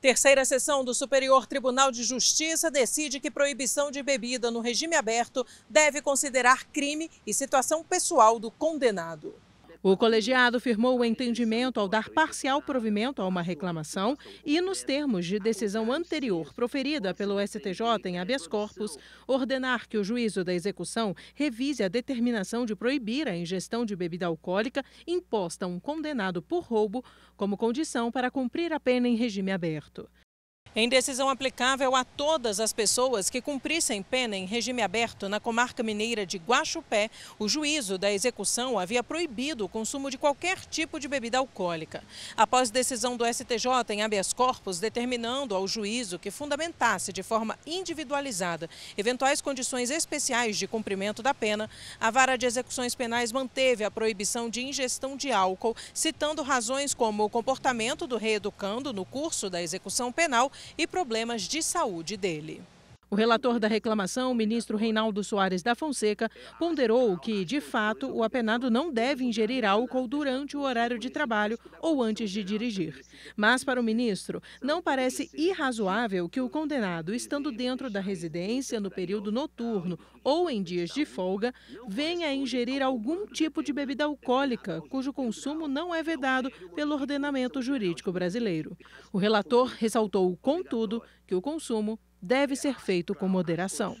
Terceira sessão do Superior Tribunal de Justiça decide que proibição de bebida no regime aberto deve considerar crime e situação pessoal do condenado. O colegiado firmou o entendimento ao dar parcial provimento a uma reclamação e, nos termos de decisão anterior proferida pelo STJ em habeas corpus, ordenar que o juízo da execução revise a determinação de proibir a ingestão de bebida alcoólica imposta a um condenado por roubo como condição para cumprir a pena em regime aberto em decisão aplicável a todas as pessoas que cumprissem pena em regime aberto na comarca mineira de Guaxupé, o juízo da execução havia proibido o consumo de qualquer tipo de bebida alcoólica. Após decisão do STJ em habeas corpus determinando ao juízo que fundamentasse de forma individualizada eventuais condições especiais de cumprimento da pena, a vara de execuções penais manteve a proibição de ingestão de álcool, citando razões como o comportamento do reeducando no curso da execução penal e problemas de saúde dele. O relator da reclamação, o ministro Reinaldo Soares da Fonseca, ponderou que, de fato, o apenado não deve ingerir álcool durante o horário de trabalho ou antes de dirigir. Mas, para o ministro, não parece irrazoável que o condenado, estando dentro da residência no período noturno ou em dias de folga, venha a ingerir algum tipo de bebida alcoólica, cujo consumo não é vedado pelo ordenamento jurídico brasileiro. O relator ressaltou, contudo, que o consumo deve ser feito com moderação.